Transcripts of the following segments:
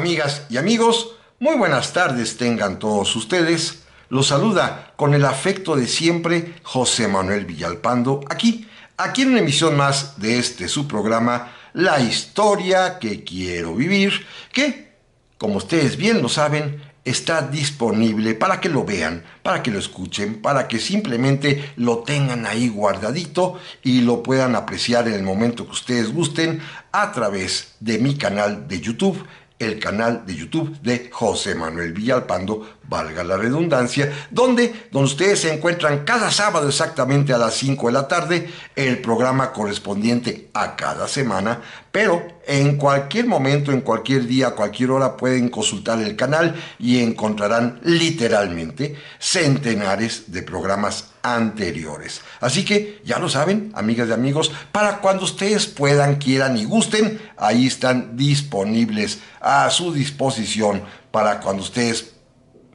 amigas y amigos, muy buenas tardes tengan todos ustedes. Los saluda con el afecto de siempre José Manuel Villalpando, aquí, aquí en una emisión más de este su programa, La historia que quiero vivir, que, como ustedes bien lo saben, está disponible para que lo vean, para que lo escuchen, para que simplemente lo tengan ahí guardadito y lo puedan apreciar en el momento que ustedes gusten a través de mi canal de YouTube el canal de YouTube de José Manuel Villalpando, valga la redundancia, donde, ustedes se encuentran cada sábado exactamente a las 5 de la tarde el programa correspondiente a cada semana, pero en cualquier momento, en cualquier día, cualquier hora pueden consultar el canal y encontrarán literalmente centenares de programas anteriores. Así que ya lo saben, amigas y amigos, para cuando ustedes puedan, quieran y gusten, ahí están disponibles a su disposición para cuando ustedes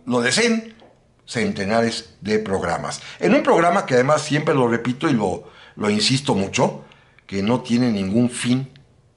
lo deseen, centenares de programas. En un programa que además siempre lo repito y lo, lo insisto mucho, que no tiene ningún fin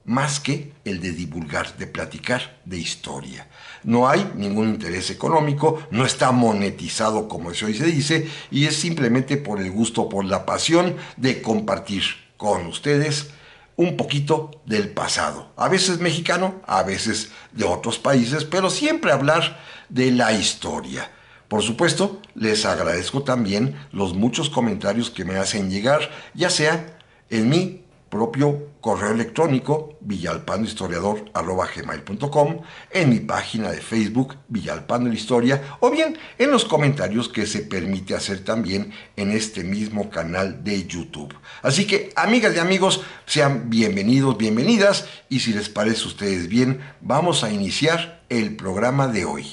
más que el de divulgar, de platicar de historia. No hay ningún interés económico, no está monetizado como eso hoy se dice, y es simplemente por el gusto, por la pasión de compartir con ustedes un poquito del pasado. A veces mexicano, a veces de otros países, pero siempre hablar de la historia. Por supuesto, les agradezco también los muchos comentarios que me hacen llegar, ya sea en mi propio correo electrónico villalpanohistoriador.com, en mi página de Facebook Villalpando la Historia o bien en los comentarios que se permite hacer también en este mismo canal de YouTube. Así que amigas y amigos, sean bienvenidos, bienvenidas y si les parece a ustedes bien, vamos a iniciar el programa de hoy.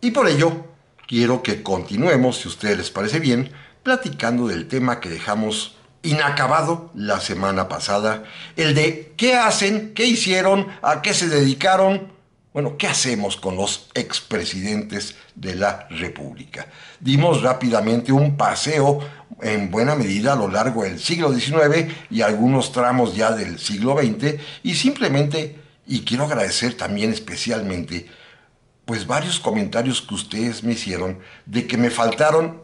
Y por ello, quiero que continuemos, si a ustedes les parece bien, platicando del tema que dejamos inacabado la semana pasada, el de qué hacen, qué hicieron, a qué se dedicaron, bueno, ¿qué hacemos con los expresidentes de la República? Dimos rápidamente un paseo en buena medida a lo largo del siglo XIX y algunos tramos ya del siglo XX y simplemente, y quiero agradecer también especialmente, pues varios comentarios que ustedes me hicieron de que me faltaron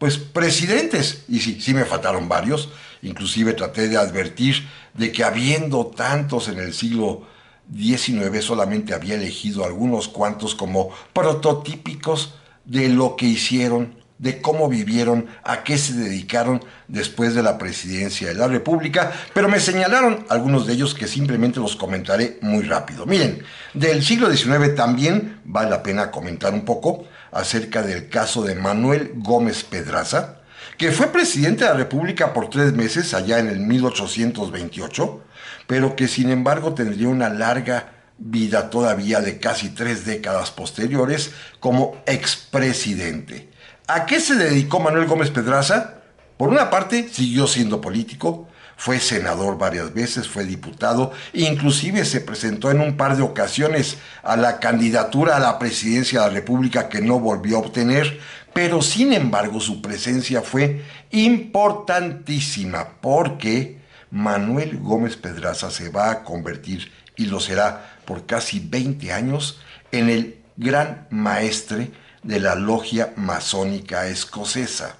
pues presidentes, y sí, sí me faltaron varios, inclusive traté de advertir de que habiendo tantos en el siglo XIX solamente había elegido algunos cuantos como prototípicos de lo que hicieron, de cómo vivieron, a qué se dedicaron después de la presidencia de la República, pero me señalaron algunos de ellos que simplemente los comentaré muy rápido. Miren, del siglo XIX también vale la pena comentar un poco acerca del caso de Manuel Gómez Pedraza, que fue presidente de la República por tres meses allá en el 1828, pero que sin embargo tendría una larga vida todavía de casi tres décadas posteriores como expresidente. ¿A qué se dedicó Manuel Gómez Pedraza? Por una parte, siguió siendo político, fue senador varias veces, fue diputado, inclusive se presentó en un par de ocasiones a la candidatura a la presidencia de la República que no volvió a obtener, pero sin embargo su presencia fue importantísima porque Manuel Gómez Pedraza se va a convertir, y lo será por casi 20 años, en el gran maestre de la logia masónica escocesa.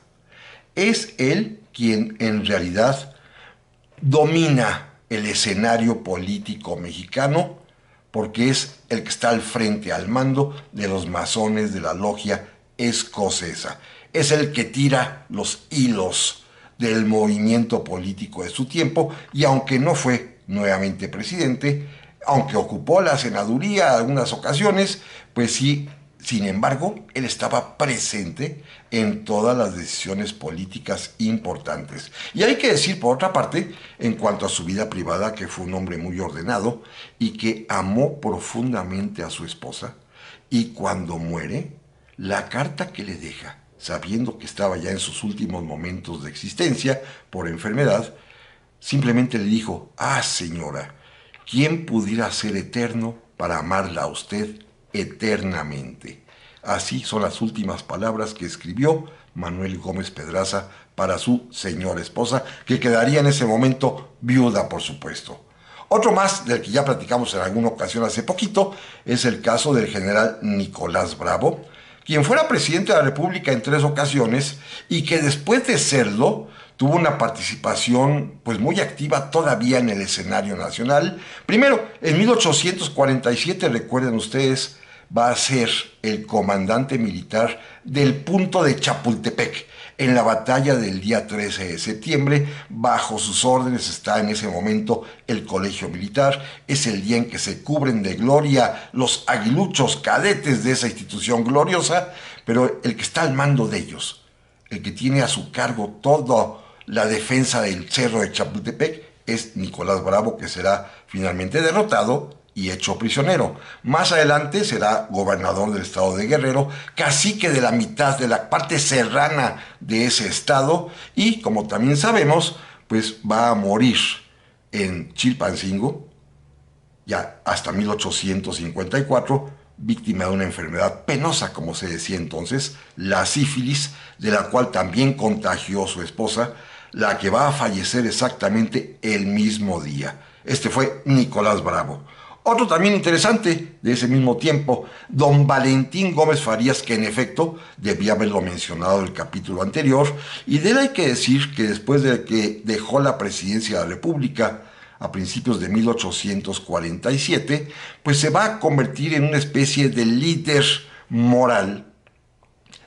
Es él quien en realidad domina el escenario político mexicano porque es el que está al frente, al mando de los masones de la logia escocesa. Es el que tira los hilos del movimiento político de su tiempo y aunque no fue nuevamente presidente, aunque ocupó la senaduría en algunas ocasiones, pues sí sin embargo, él estaba presente en todas las decisiones políticas importantes. Y hay que decir, por otra parte, en cuanto a su vida privada, que fue un hombre muy ordenado y que amó profundamente a su esposa, y cuando muere, la carta que le deja, sabiendo que estaba ya en sus últimos momentos de existencia por enfermedad, simplemente le dijo, ah señora, ¿quién pudiera ser eterno para amarla a usted eternamente. Así son las últimas palabras que escribió Manuel Gómez Pedraza para su señora esposa, que quedaría en ese momento viuda, por supuesto. Otro más del que ya platicamos en alguna ocasión hace poquito es el caso del general Nicolás Bravo, quien fuera presidente de la República en tres ocasiones y que después de serlo tuvo una participación pues muy activa todavía en el escenario nacional. Primero, en 1847, recuerden ustedes, va a ser el comandante militar del punto de Chapultepec en la batalla del día 13 de septiembre. Bajo sus órdenes está en ese momento el colegio militar. Es el día en que se cubren de gloria los aguiluchos cadetes de esa institución gloriosa, pero el que está al mando de ellos, el que tiene a su cargo toda la defensa del cerro de Chapultepec, es Nicolás Bravo, que será finalmente derrotado y hecho prisionero. Más adelante será gobernador del estado de Guerrero, cacique de la mitad de la parte serrana de ese estado y, como también sabemos, pues va a morir en Chilpancingo, ya hasta 1854, víctima de una enfermedad penosa, como se decía entonces, la sífilis, de la cual también contagió su esposa, la que va a fallecer exactamente el mismo día. Este fue Nicolás Bravo. Otro también interesante de ese mismo tiempo, don Valentín Gómez Farías, que en efecto debía haberlo mencionado en el capítulo anterior, y de él hay que decir que después de que dejó la presidencia de la República, a principios de 1847, pues se va a convertir en una especie de líder moral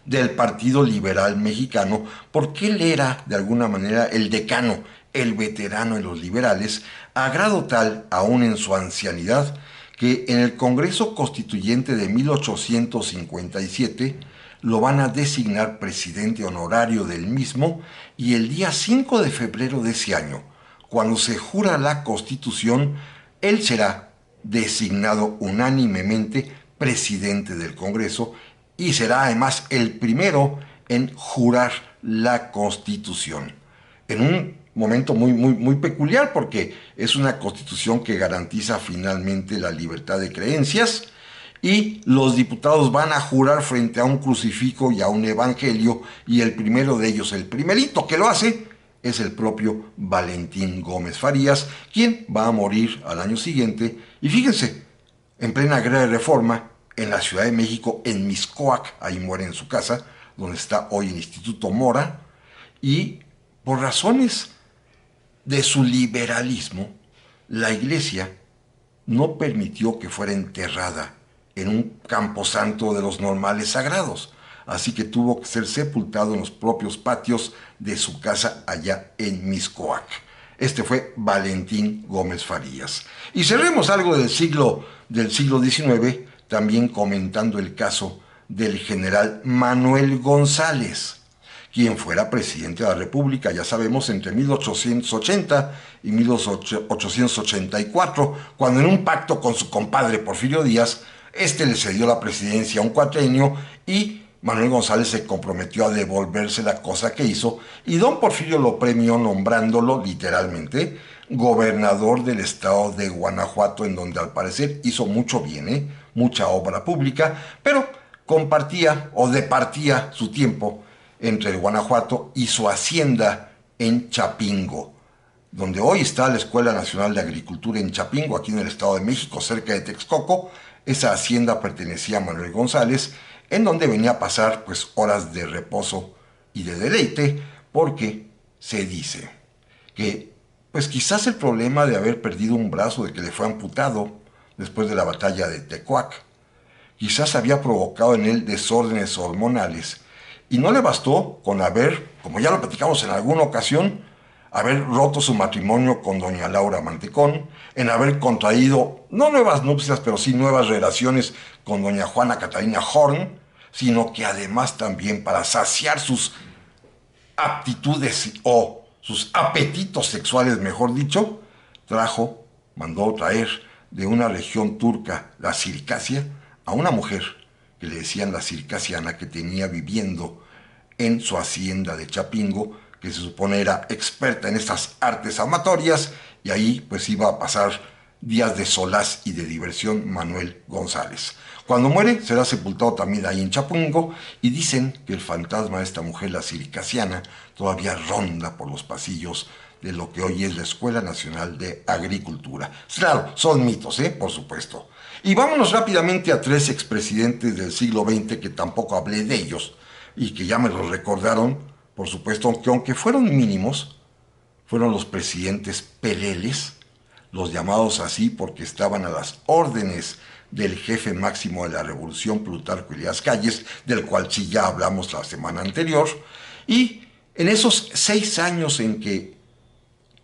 del Partido Liberal Mexicano, porque él era de alguna manera el decano, el veterano de los liberales, agrado tal, aún en su ancianidad, que en el Congreso Constituyente de 1857 lo van a designar presidente honorario del mismo y el día 5 de febrero de ese año, cuando se jura la Constitución, él será designado unánimemente presidente del Congreso y será además el primero en jurar la Constitución. En un momento muy, muy, muy peculiar porque es una constitución que garantiza finalmente la libertad de creencias y los diputados van a jurar frente a un crucifijo y a un evangelio y el primero de ellos, el primerito que lo hace, es el propio Valentín Gómez Farías, quien va a morir al año siguiente. Y fíjense, en plena guerra de reforma, en la Ciudad de México, en Miscoac, ahí muere en su casa, donde está hoy el Instituto Mora, y por razones de su liberalismo, la iglesia no permitió que fuera enterrada en un camposanto de los normales sagrados, así que tuvo que ser sepultado en los propios patios de su casa allá en Miscoac. Este fue Valentín Gómez Farías. Y cerremos algo del siglo, del siglo XIX, también comentando el caso del general Manuel González, quien fuera presidente de la República, ya sabemos, entre 1880 y 1884, cuando en un pacto con su compadre Porfirio Díaz, este le cedió la presidencia a un cuatrenio y Manuel González se comprometió a devolverse la cosa que hizo y don Porfirio lo premió nombrándolo literalmente gobernador del estado de Guanajuato, en donde al parecer hizo mucho bien, ¿eh? mucha obra pública, pero compartía o departía su tiempo entre Guanajuato y su hacienda en Chapingo, donde hoy está la Escuela Nacional de Agricultura en Chapingo, aquí en el Estado de México, cerca de Texcoco. Esa hacienda pertenecía a Manuel González, en donde venía a pasar pues horas de reposo y de deleite, porque se dice que pues quizás el problema de haber perdido un brazo de que le fue amputado después de la batalla de Tecuac, quizás había provocado en él desórdenes hormonales y no le bastó con haber, como ya lo platicamos en alguna ocasión, haber roto su matrimonio con doña Laura Mantecón, en haber contraído, no nuevas nupcias, pero sí nuevas relaciones con doña Juana Catalina Horn, sino que además también para saciar sus aptitudes o sus apetitos sexuales, mejor dicho, trajo, mandó traer de una región turca, la Circasia, a una mujer que le decían la circasiana que tenía viviendo en su hacienda de Chapingo, que se supone era experta en estas artes amatorias, y ahí pues iba a pasar días de solaz y de diversión Manuel González. Cuando muere será sepultado también ahí en Chapingo y dicen que el fantasma de esta mujer, la Siricasiana, todavía ronda por los pasillos de lo que hoy es la Escuela Nacional de Agricultura. Pues, claro, son mitos, ¿eh? por supuesto. Y vámonos rápidamente a tres expresidentes del siglo XX que tampoco hablé de ellos, y que ya me los recordaron, por supuesto, que aunque fueron mínimos, fueron los presidentes peleles, los llamados así porque estaban a las órdenes del jefe máximo de la revolución, Plutarco Elías Calles, del cual sí ya hablamos la semana anterior, y en esos seis años en que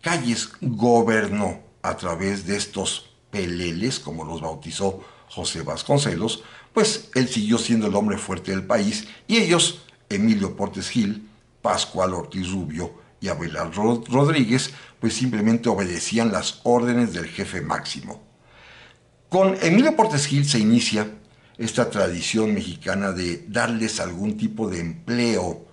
Calles gobernó a través de estos peleles, como los bautizó José Vasconcelos, pues él siguió siendo el hombre fuerte del país y ellos, Emilio Portes Gil, Pascual Ortiz Rubio y Abelardo Rodríguez, pues simplemente obedecían las órdenes del jefe máximo. Con Emilio Portes Gil se inicia esta tradición mexicana de darles algún tipo de empleo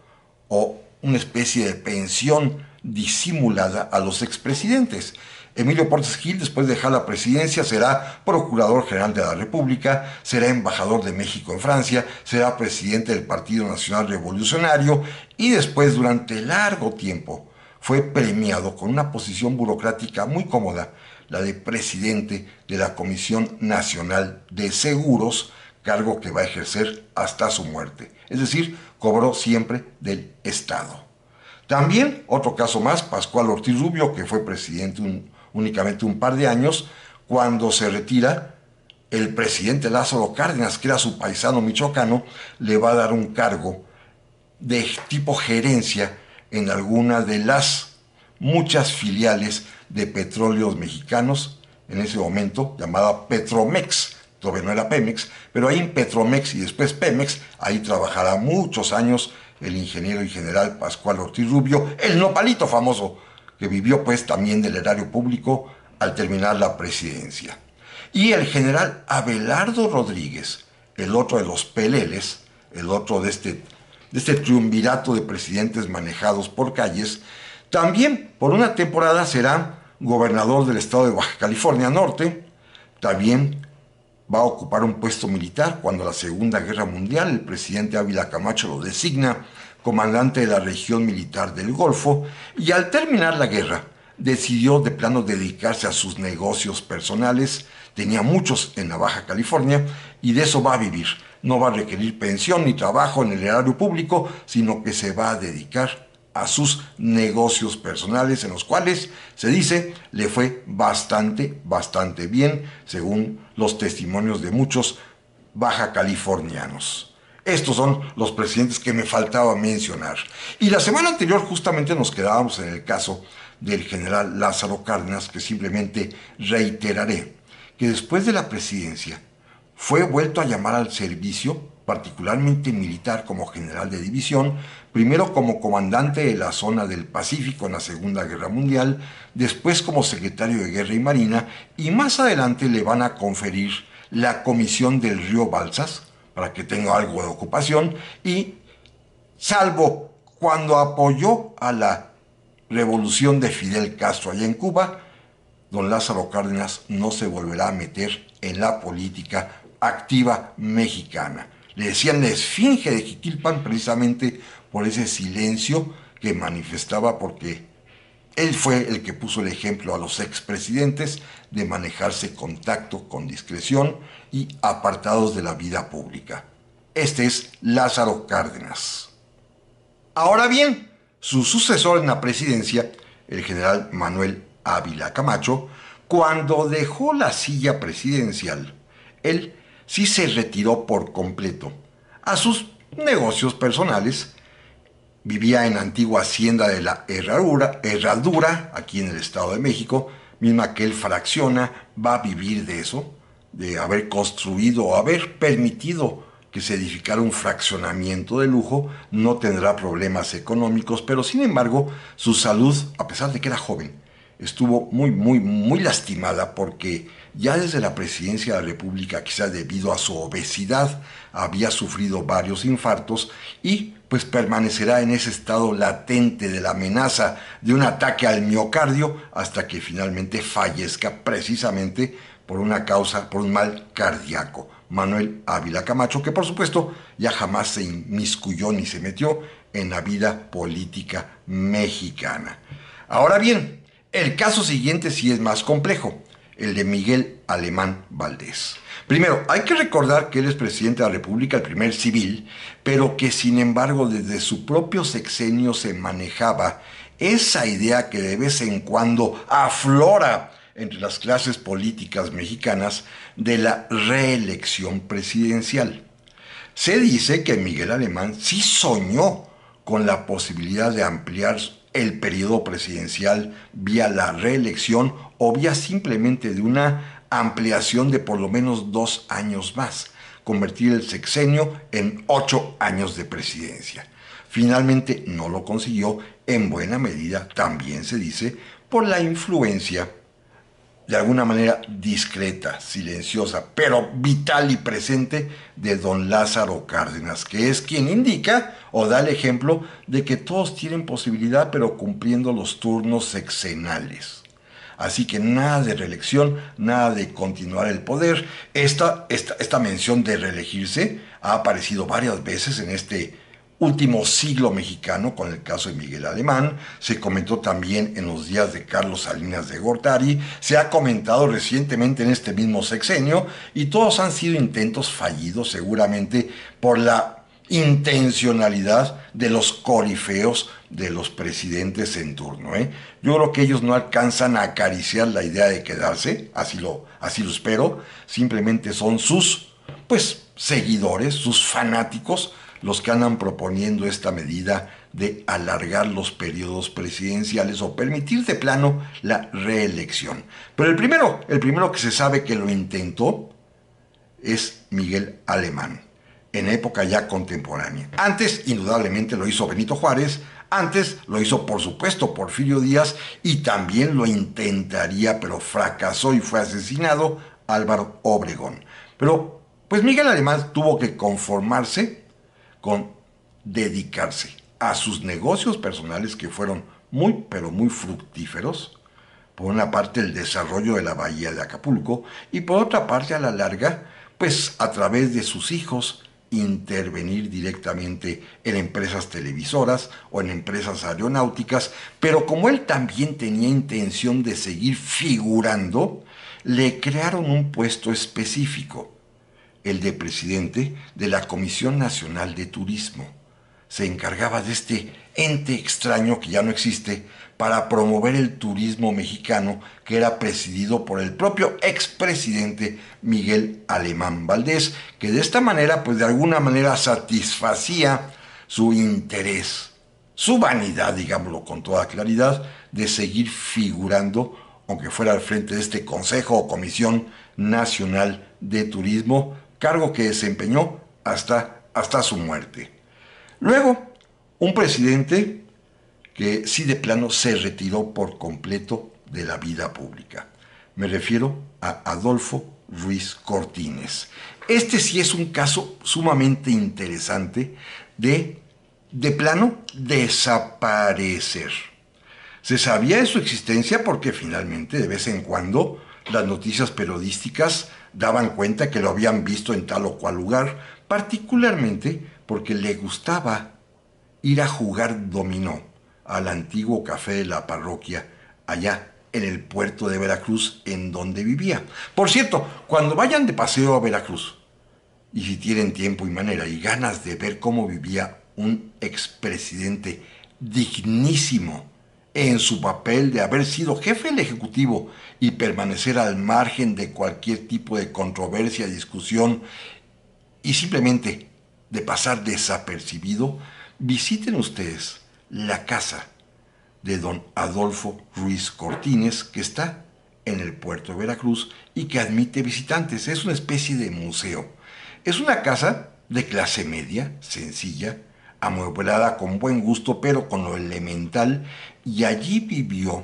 o una especie de pensión disimulada a los expresidentes. Emilio Portes Gil, después de dejar la presidencia, será Procurador General de la República, será embajador de México en Francia, será presidente del Partido Nacional Revolucionario y después, durante largo tiempo, fue premiado con una posición burocrática muy cómoda, la de presidente de la Comisión Nacional de Seguros, cargo que va a ejercer hasta su muerte. Es decir, cobró siempre del Estado. También, otro caso más, Pascual Ortiz Rubio, que fue presidente un, únicamente un par de años, cuando se retira, el presidente Lázaro Cárdenas, que era su paisano michoacano, le va a dar un cargo de tipo gerencia en alguna de las muchas filiales de petróleos mexicanos, en ese momento llamada Petromex, todavía no era Pemex, pero ahí en Petromex y después Pemex, ahí trabajará muchos años el ingeniero y general Pascual Ortiz Rubio, el nopalito famoso, que vivió pues también del erario público al terminar la presidencia. Y el general Abelardo Rodríguez, el otro de los peleles, el otro de este, de este triunvirato de presidentes manejados por calles, también por una temporada será gobernador del estado de Baja California Norte, también va a ocupar un puesto militar cuando la Segunda Guerra Mundial el presidente Ávila Camacho lo designa comandante de la región militar del Golfo, y al terminar la guerra decidió de plano dedicarse a sus negocios personales, tenía muchos en la Baja California, y de eso va a vivir. No va a requerir pensión ni trabajo en el erario público, sino que se va a dedicar a sus negocios personales, en los cuales se dice le fue bastante, bastante bien, según los testimonios de muchos baja californianos. Estos son los presidentes que me faltaba mencionar. Y la semana anterior justamente nos quedábamos en el caso del general Lázaro Cárdenas, que simplemente reiteraré que después de la presidencia fue vuelto a llamar al servicio, particularmente militar como general de división, primero como comandante de la zona del Pacífico en la Segunda Guerra Mundial, después como secretario de Guerra y Marina, y más adelante le van a conferir la Comisión del Río Balsas, para que tenga algo de ocupación, y salvo cuando apoyó a la revolución de Fidel Castro allá en Cuba, don Lázaro Cárdenas no se volverá a meter en la política activa mexicana. Le decían la esfinge de Jiquilpan precisamente por ese silencio que manifestaba porque él fue el que puso el ejemplo a los expresidentes de manejarse contacto con discreción, y apartados de la vida pública. Este es Lázaro Cárdenas. Ahora bien, su sucesor en la presidencia, el general Manuel Ávila Camacho, cuando dejó la silla presidencial, él sí se retiró por completo a sus negocios personales. Vivía en la antigua hacienda de la Herradura, Herradura, aquí en el Estado de México, misma que él fracciona, va a vivir de eso de haber construido o haber permitido que se edificara un fraccionamiento de lujo, no tendrá problemas económicos, pero sin embargo su salud, a pesar de que era joven, estuvo muy, muy, muy lastimada porque ya desde la presidencia de la República, quizás debido a su obesidad, había sufrido varios infartos y pues permanecerá en ese estado latente de la amenaza de un ataque al miocardio hasta que finalmente fallezca precisamente por una causa, por un mal cardíaco. Manuel Ávila Camacho, que por supuesto ya jamás se inmiscuyó ni se metió en la vida política mexicana. Ahora bien, el caso siguiente sí es más complejo, el de Miguel Alemán Valdés. Primero, hay que recordar que él es presidente de la República, el primer civil, pero que sin embargo desde su propio sexenio se manejaba esa idea que de vez en cuando aflora entre las clases políticas mexicanas de la reelección presidencial. Se dice que Miguel Alemán sí soñó con la posibilidad de ampliar el periodo presidencial vía la reelección o vía simplemente de una ampliación de por lo menos dos años más, convertir el sexenio en ocho años de presidencia. Finalmente no lo consiguió, en buena medida, también se dice, por la influencia, de alguna manera discreta, silenciosa, pero vital y presente de don Lázaro Cárdenas, que es quien indica o da el ejemplo de que todos tienen posibilidad, pero cumpliendo los turnos sexenales. Así que nada de reelección, nada de continuar el poder. Esta, esta mención de reelegirse ha aparecido varias veces en este último siglo mexicano con el caso de Miguel Alemán, se comentó también en los días de Carlos Salinas de Gortari, se ha comentado recientemente en este mismo sexenio y todos han sido intentos fallidos seguramente por la intencionalidad de los corifeos de los presidentes en turno. ¿eh? Yo creo que ellos no alcanzan a acariciar la idea de quedarse, así lo, así espero, simplemente son sus pues, seguidores, sus fanáticos, los que andan proponiendo esta medida de alargar los periodos presidenciales o permitir de plano la reelección. Pero el primero, el primero que se sabe que lo intentó es Miguel Alemán en época ya contemporánea. Antes, indudablemente, lo hizo Benito Juárez, antes lo hizo, por supuesto, Porfirio Díaz y también lo intentaría, pero fracasó y fue asesinado Álvaro Obregón. Pero, pues Miguel además tuvo que conformarse con dedicarse a sus negocios personales que fueron muy, pero muy fructíferos. Por una parte, el desarrollo de la bahía de Acapulco y por otra parte, a la larga, pues a través de sus hijos, intervenir directamente en empresas televisoras o en empresas aeronáuticas, pero como él también tenía intención de seguir figurando, le crearon un puesto específico, el de presidente de la Comisión Nacional de Turismo. Se encargaba de este ente extraño que ya no existe, para promover el turismo mexicano que era presidido por el propio expresidente Miguel Alemán Valdés, que de esta manera, pues de alguna manera satisfacía su interés, su vanidad, digámoslo con toda claridad, de seguir figurando, aunque fuera al frente de este Consejo o Comisión Nacional de Turismo, cargo que desempeñó hasta, hasta su muerte. Luego, un presidente que sí de plano se retiró por completo de la vida pública. Me refiero a Adolfo Ruiz Cortines. Este sí es un caso sumamente interesante de, de plano, desaparecer. Se sabía de su existencia porque finalmente de vez en cuando las noticias periodísticas daban cuenta que lo habían visto en tal o cual lugar, particularmente porque le gustaba ir a jugar dominó al antiguo café de la parroquia, allá en el puerto de Veracruz, en donde vivía. Por cierto, cuando vayan de paseo a Veracruz, y si tienen tiempo y manera y ganas de ver cómo vivía un expresidente dignísimo en su papel de haber sido jefe del Ejecutivo y permanecer al margen de cualquier tipo de controversia, discusión y simplemente de pasar desapercibido, visiten ustedes la casa de don Adolfo Ruiz Cortines, que está en el puerto de Veracruz y que admite visitantes. Es una especie de museo. Es una casa de clase media, sencilla, amueblada con buen gusto, pero con lo elemental, y allí vivió,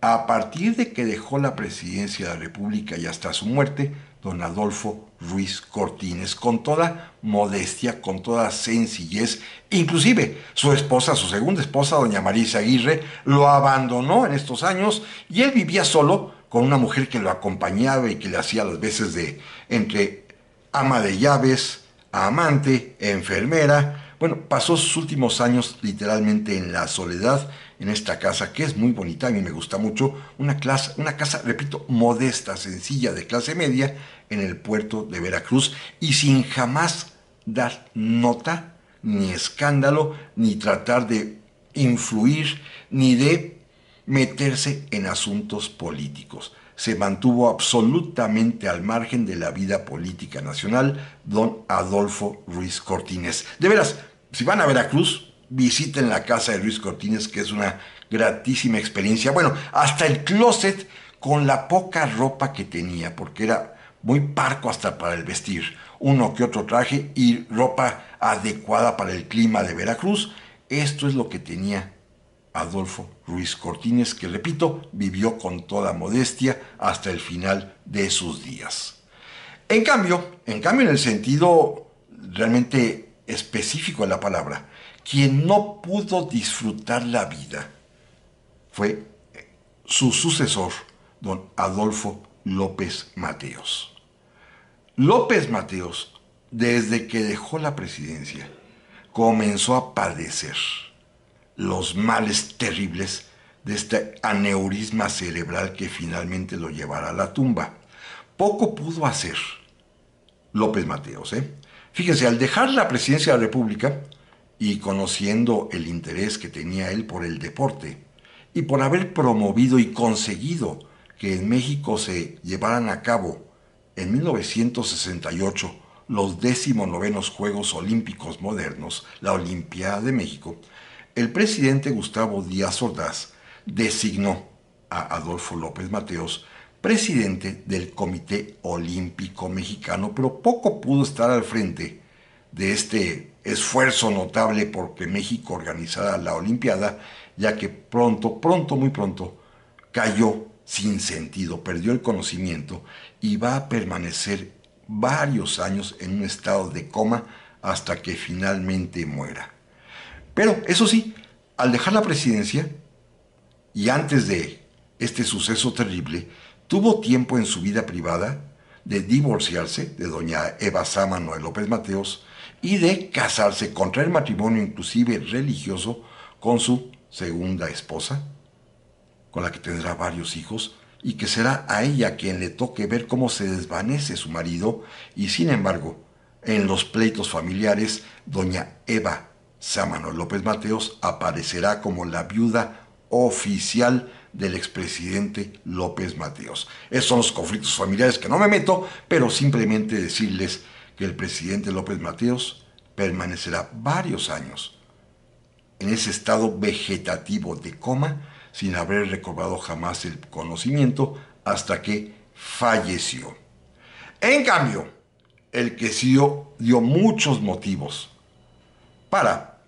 a partir de que dejó la presidencia de la República y hasta su muerte, don Adolfo Ruiz Cortines, con toda modestia, con toda sencillez. Inclusive su esposa, su segunda esposa, doña Marisa Aguirre, lo abandonó en estos años y él vivía solo con una mujer que lo acompañaba y que le hacía las veces de entre ama de llaves, amante, enfermera, bueno, pasó sus últimos años literalmente en la soledad, en esta casa que es muy bonita, a mí me gusta mucho, una, clase, una casa, repito, modesta, sencilla, de clase media, en el puerto de Veracruz y sin jamás dar nota, ni escándalo, ni tratar de influir, ni de meterse en asuntos políticos se mantuvo absolutamente al margen de la vida política nacional don Adolfo Ruiz Cortines. De veras, si van a Veracruz, visiten la casa de Luis Cortines, que es una gratísima experiencia. Bueno, hasta el closet con la poca ropa que tenía, porque era muy parco hasta para el vestir, uno que otro traje y ropa adecuada para el clima de Veracruz. Esto es lo que tenía Adolfo Ruiz Cortines, que repito, vivió con toda modestia hasta el final de sus días. En cambio, en cambio en el sentido realmente específico en la palabra, quien no pudo disfrutar la vida fue su sucesor, don Adolfo López Mateos. López Mateos, desde que dejó la presidencia, comenzó a padecer los males terribles de este aneurisma cerebral que finalmente lo llevará a la tumba. Poco pudo hacer López Mateos, ¿eh? Fíjense, al dejar la presidencia de la República y conociendo el interés que tenía él por el deporte y por haber promovido y conseguido que en México se llevaran a cabo en 1968 los decimonovenos Juegos Olímpicos modernos, la Olimpiada de México, el presidente Gustavo Díaz Ordaz designó a Adolfo López Mateos presidente del Comité Olímpico Mexicano, pero poco pudo estar al frente de este esfuerzo notable porque México organizara la Olimpiada, ya que pronto, pronto, muy pronto, cayó sin sentido, perdió el conocimiento y va a permanecer varios años en un estado de coma hasta que finalmente muera. Pero eso sí, al dejar la presidencia y antes de este suceso terrible, tuvo tiempo en su vida privada de divorciarse de doña Eva Sámano López Mateos y de casarse contra el matrimonio inclusive religioso con su segunda esposa, con la que tendrá varios hijos, y que será a ella quien le toque ver cómo se desvanece su marido, y sin embargo, en los pleitos familiares, doña Eva Sámano López Mateos aparecerá como la viuda oficial del expresidente López Mateos. Esos son los conflictos familiares que no me meto, pero simplemente decirles que el presidente López Mateos permanecerá varios años en ese estado vegetativo de coma sin haber recobrado jamás el conocimiento hasta que falleció. En cambio, el que sí dio, muchos motivos para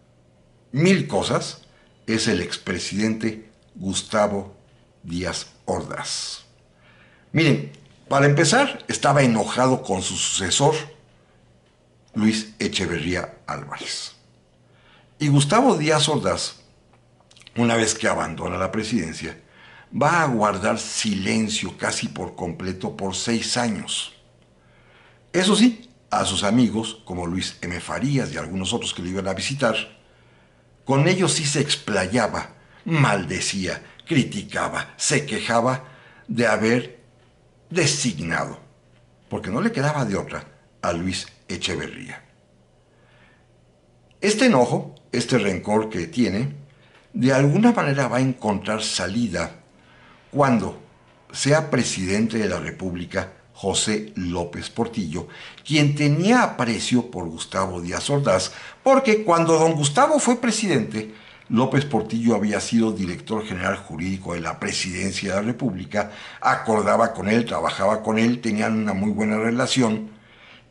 mil cosas es el expresidente Gustavo Díaz Ordaz. Miren, para empezar, estaba enojado con su sucesor, Luis Echeverría Álvarez. Y Gustavo Díaz Ordaz, una vez que abandona la presidencia, va a guardar silencio casi por completo por seis años. Eso sí, a sus amigos, como Luis M. Farías y algunos otros que lo iban a visitar, con ellos sí se explayaba, maldecía, criticaba, se quejaba de haber designado, porque no le quedaba de otra, a Luis Echeverría. Este enojo, este rencor que tiene, de alguna manera va a encontrar salida cuando sea presidente de la República José López Portillo, quien tenía aprecio por Gustavo Díaz Ordaz, porque cuando don Gustavo fue presidente, López Portillo había sido director general jurídico de la Presidencia de la República, acordaba con él, trabajaba con él, tenían una muy buena relación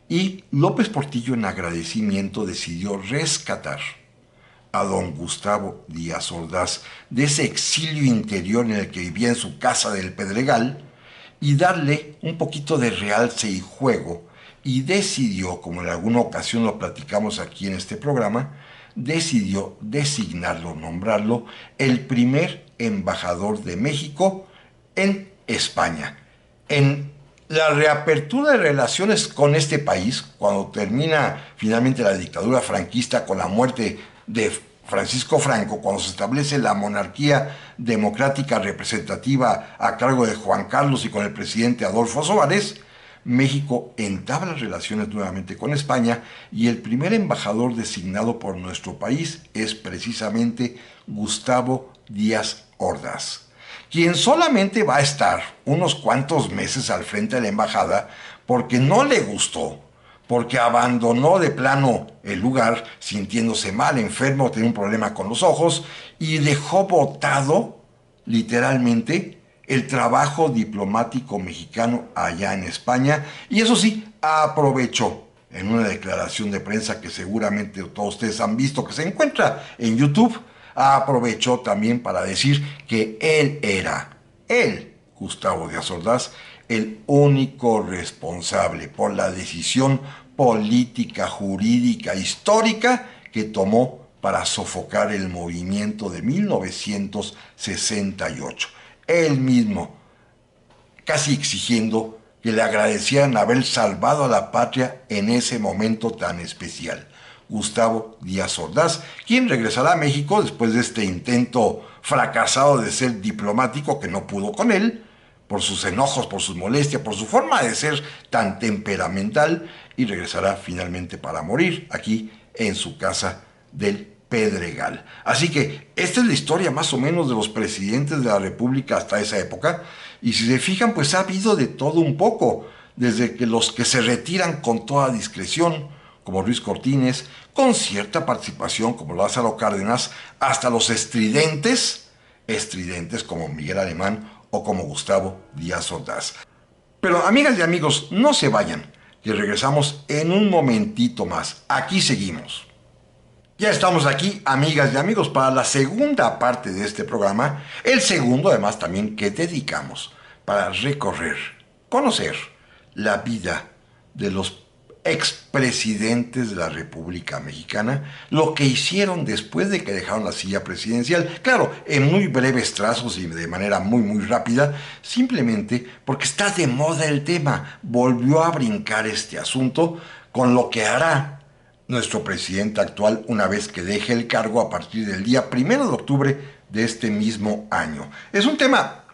y López Portillo en agradecimiento decidió rescatar a don Gustavo Díaz Ordaz de ese exilio interior en el que vivía en su casa del Pedregal y darle un poquito de realce y juego y decidió, como en alguna ocasión lo platicamos aquí en este programa, decidió designarlo, nombrarlo el primer embajador de México en España. En la reapertura de relaciones con este país, cuando termina finalmente la dictadura franquista con la muerte de Francisco Franco, cuando se establece la monarquía democrática representativa a cargo de Juan Carlos y con el presidente Adolfo Suárez, México entabla relaciones nuevamente con España y el primer embajador designado por nuestro país es precisamente Gustavo Díaz Ordaz, quien solamente va a estar unos cuantos meses al frente de la embajada porque no le gustó porque abandonó de plano el lugar sintiéndose mal, enfermo, tenía un problema con los ojos y dejó botado literalmente el trabajo diplomático mexicano allá en España y eso sí, aprovechó en una declaración de prensa que seguramente todos ustedes han visto que se encuentra en YouTube, aprovechó también para decir que él era, él, Gustavo Díaz Ordaz, el único responsable por la decisión política, jurídica, histórica que tomó para sofocar el movimiento de 1968 él mismo, casi exigiendo que le agradecieran haber salvado a la patria en ese momento tan especial. Gustavo Díaz Ordaz, quien regresará a México después de este intento fracasado de ser diplomático que no pudo con él, por sus enojos, por sus molestias, por su forma de ser tan temperamental, y regresará finalmente para morir aquí en su casa del Pedregal. Así que esta es la historia más o menos de los presidentes de la República hasta esa época. Y si se fijan, pues ha habido de todo un poco, desde que los que se retiran con toda discreción, como Luis Cortines, con cierta participación, como Lázaro Cárdenas, hasta los estridentes, estridentes como Miguel Alemán o como Gustavo Díaz Ordaz. Pero amigas y amigos, no se vayan, que regresamos en un momentito más. Aquí seguimos. Ya estamos aquí, amigas y amigos, para la segunda parte de este programa, el segundo además también que dedicamos para recorrer, conocer la vida de los expresidentes de la República Mexicana, lo que hicieron después de que dejaron la silla presidencial, claro, en muy breves trazos y de manera muy muy rápida, simplemente porque está de moda el tema, volvió a brincar este asunto con lo que hará nuestro presidente actual una vez que deje el cargo a partir del día primero de octubre de este mismo año. Es un tema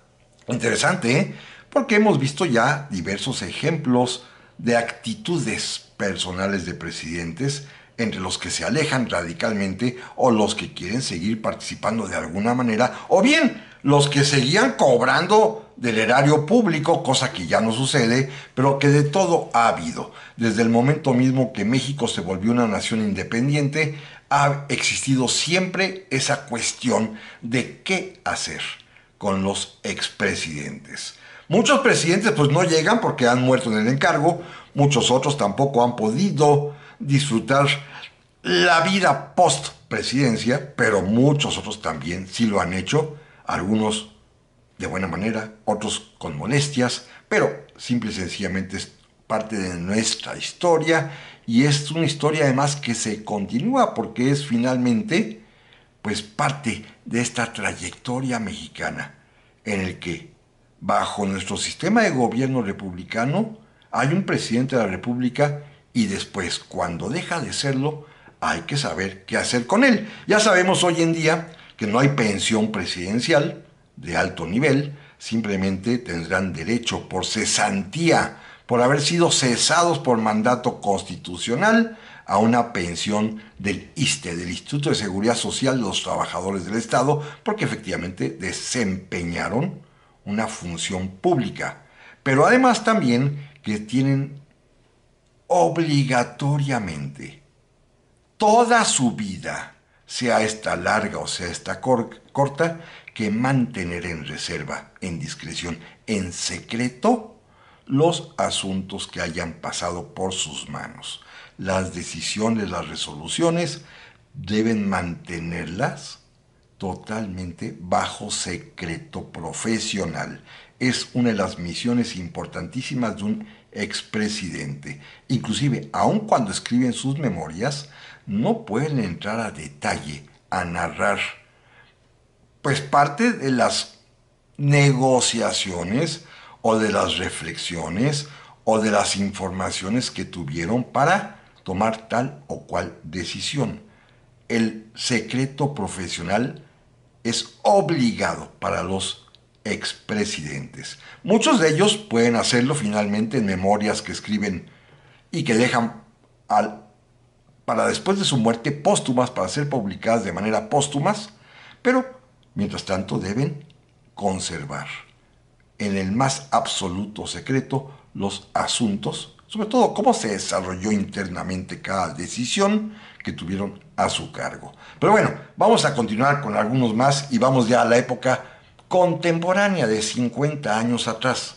interesante, ¿eh? porque hemos visto ya diversos ejemplos de actitudes personales de presidentes entre los que se alejan radicalmente o los que quieren seguir participando de alguna manera, o bien los que seguían cobrando del erario público, cosa que ya no sucede, pero que de todo ha habido. Desde el momento mismo que México se volvió una nación independiente, ha existido siempre esa cuestión de qué hacer con los expresidentes. Muchos presidentes pues no llegan porque han muerto en el encargo, muchos otros tampoco han podido disfrutar la vida post presidencia, pero muchos otros también sí lo han hecho algunos de buena manera, otros con molestias, pero simple y sencillamente es parte de nuestra historia y es una historia además que se continúa porque es finalmente pues parte de esta trayectoria mexicana en el que bajo nuestro sistema de gobierno republicano hay un presidente de la República y después cuando deja de serlo hay que saber qué hacer con él. Ya sabemos hoy en día que no hay pensión presidencial de alto nivel, simplemente tendrán derecho por cesantía, por haber sido cesados por mandato constitucional, a una pensión del ISTE, del Instituto de Seguridad Social de los Trabajadores del Estado, porque efectivamente desempeñaron una función pública. Pero además también que tienen obligatoriamente toda su vida sea esta larga o sea esta corta, que mantener en reserva, en discreción, en secreto, los asuntos que hayan pasado por sus manos. Las decisiones, las resoluciones, deben mantenerlas totalmente bajo secreto profesional. Es una de las misiones importantísimas de un expresidente. Inclusive, aun cuando escriben sus memorias, no pueden entrar a detalle a narrar pues parte de las negociaciones o de las reflexiones o de las informaciones que tuvieron para tomar tal o cual decisión. El secreto profesional es obligado para los expresidentes. Muchos de ellos pueden hacerlo finalmente en memorias que escriben y que dejan al para después de su muerte póstumas, para ser publicadas de manera póstumas, pero mientras tanto deben conservar en el más absoluto secreto los asuntos, sobre todo cómo se desarrolló internamente cada decisión que tuvieron a su cargo. Pero bueno, vamos a continuar con algunos más y vamos ya a la época contemporánea de 50 años atrás.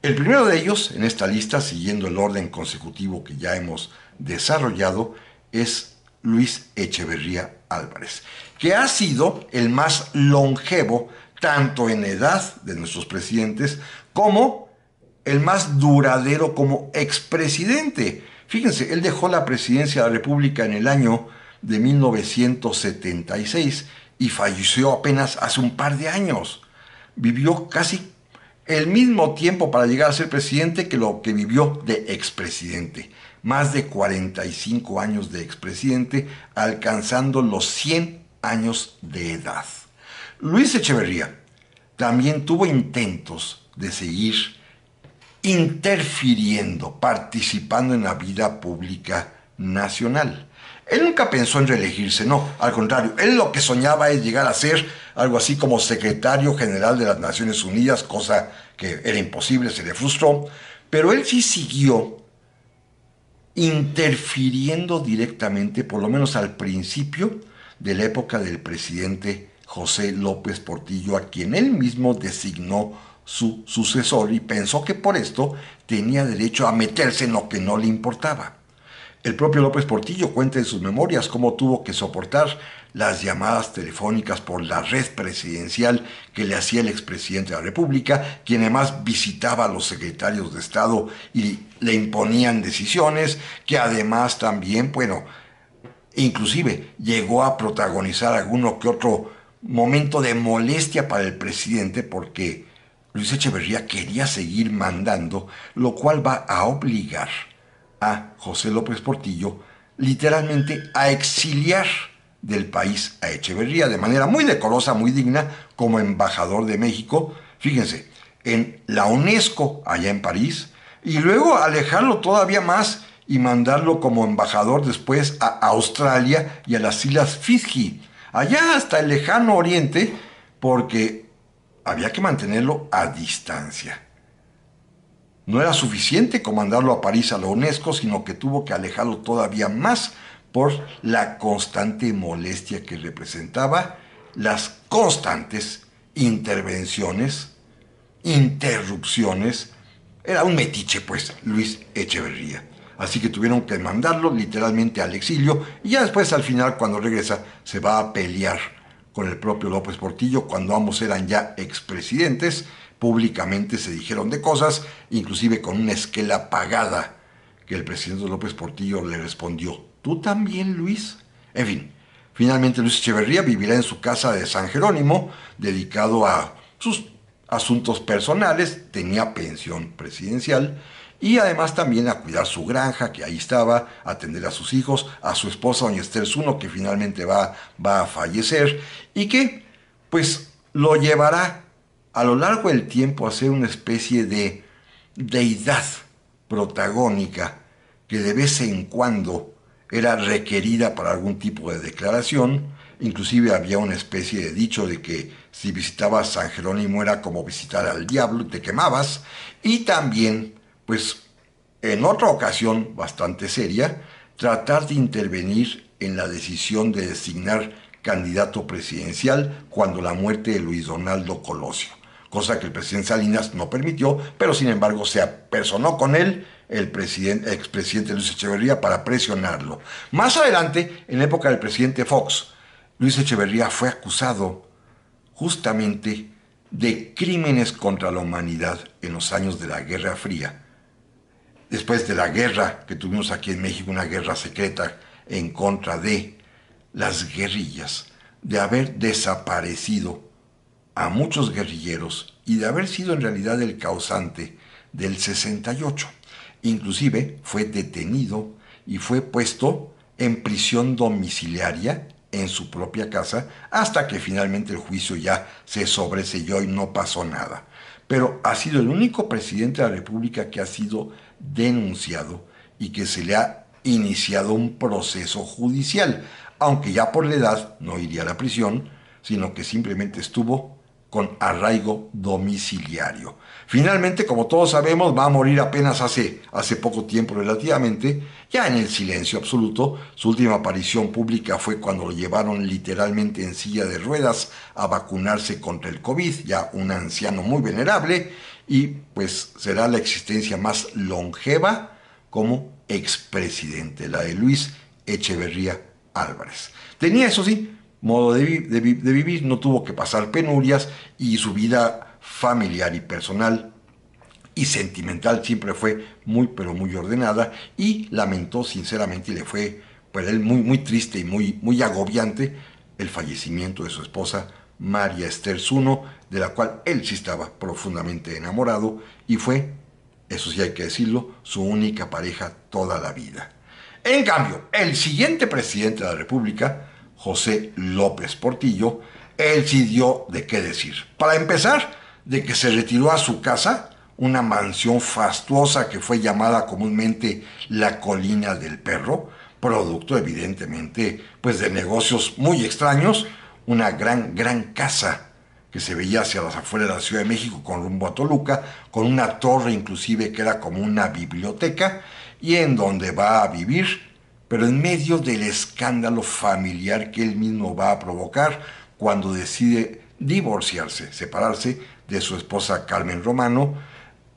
El primero de ellos en esta lista, siguiendo el orden consecutivo que ya hemos desarrollado es Luis Echeverría Álvarez, que ha sido el más longevo tanto en edad de nuestros presidentes como el más duradero como expresidente. Fíjense, él dejó la presidencia de la República en el año de 1976 y falleció apenas hace un par de años. Vivió casi el mismo tiempo para llegar a ser presidente que lo que vivió de expresidente más de 45 años de expresidente, alcanzando los 100 años de edad. Luis Echeverría también tuvo intentos de seguir interfiriendo, participando en la vida pública nacional. Él nunca pensó en reelegirse, no, al contrario, él lo que soñaba es llegar a ser algo así como secretario general de las Naciones Unidas, cosa que era imposible, se le frustró, pero él sí siguió interfiriendo directamente, por lo menos al principio de la época del presidente José López Portillo, a quien él mismo designó su sucesor y pensó que por esto tenía derecho a meterse en lo que no le importaba. El propio López Portillo cuenta en sus memorias cómo tuvo que soportar las llamadas telefónicas por la red presidencial que le hacía el expresidente de la República, quien además visitaba a los secretarios de Estado y le imponían decisiones, que además también, bueno, inclusive llegó a protagonizar alguno que otro momento de molestia para el presidente porque Luis Echeverría quería seguir mandando, lo cual va a obligar a José López Portillo literalmente a exiliar del país a Echeverría de manera muy decorosa, muy digna, como embajador de México, fíjense, en la UNESCO allá en París, y luego alejarlo todavía más y mandarlo como embajador después a Australia y a las Islas Fiji, allá hasta el lejano oriente, porque había que mantenerlo a distancia. No era suficiente comandarlo a París a la UNESCO, sino que tuvo que alejarlo todavía más por la constante molestia que representaba las constantes intervenciones, interrupciones. Era un metiche, pues, Luis Echeverría. Así que tuvieron que mandarlo literalmente al exilio y ya después al final cuando regresa se va a pelear con el propio López Portillo cuando ambos eran ya expresidentes, públicamente se dijeron de cosas, inclusive con una esquela pagada que el presidente López Portillo le respondió Tú también, Luis. En fin, finalmente Luis Echeverría vivirá en su casa de San Jerónimo, dedicado a sus asuntos personales, tenía pensión presidencial y además también a cuidar su granja, que ahí estaba, a atender a sus hijos, a su esposa doña Esther Zuno, que finalmente va, va a fallecer, y que pues lo llevará a lo largo del tiempo a ser una especie de deidad protagónica que de vez en cuando era requerida para algún tipo de declaración, inclusive había una especie de dicho de que si visitabas San Jerónimo era como visitar al diablo te quemabas, y también, pues, en otra ocasión bastante seria, tratar de intervenir en la decisión de designar candidato presidencial cuando la muerte de Luis Donaldo Colosio, cosa que el presidente Salinas no permitió, pero sin embargo se apersonó con él el presidente, expresidente Luis Echeverría para presionarlo. Más adelante, en la época del presidente Fox, Luis Echeverría fue acusado justamente de crímenes contra la humanidad en los años de la Guerra Fría. Después de la guerra que tuvimos aquí en México, una guerra secreta en contra de las guerrillas, de haber desaparecido a muchos guerrilleros y de haber sido en realidad el causante del 68. Inclusive fue detenido y fue puesto en prisión domiciliaria en su propia casa hasta que finalmente el juicio ya se sobreselló y no pasó nada. Pero ha sido el único presidente de la República que ha sido denunciado y que se le ha iniciado un proceso judicial, aunque ya por la edad no iría a la prisión, sino que simplemente estuvo con arraigo domiciliario. Finalmente, como todos sabemos, va a morir apenas hace, hace poco tiempo relativamente, ya en el silencio absoluto. Su última aparición pública fue cuando lo llevaron literalmente en silla de ruedas a vacunarse contra el COVID, ya un anciano muy venerable, y pues será la existencia más longeva como expresidente, la de Luis Echeverría Álvarez. Tenía, eso sí, modo de, vivir, no tuvo que pasar penurias y su vida familiar y personal y sentimental siempre fue muy pero muy ordenada y lamentó sinceramente y le fue para pues, él muy muy triste y muy muy agobiante el fallecimiento de su esposa María Esther Zuno, de la cual él sí estaba profundamente enamorado y fue, eso sí hay que decirlo, su única pareja toda la vida. En cambio, el siguiente presidente de la República, José López Portillo, él sí dio de qué decir. Para empezar, de que se retiró a su casa, una mansión fastuosa que fue llamada comúnmente la colina del perro, producto evidentemente pues de negocios muy extraños, una gran, gran casa que se veía hacia las afueras de la Ciudad de México con rumbo a Toluca, con una torre inclusive que era como una biblioteca, y en donde va a vivir pero en medio del escándalo familiar que él mismo va a provocar cuando decide divorciarse, separarse de su esposa Carmen Romano,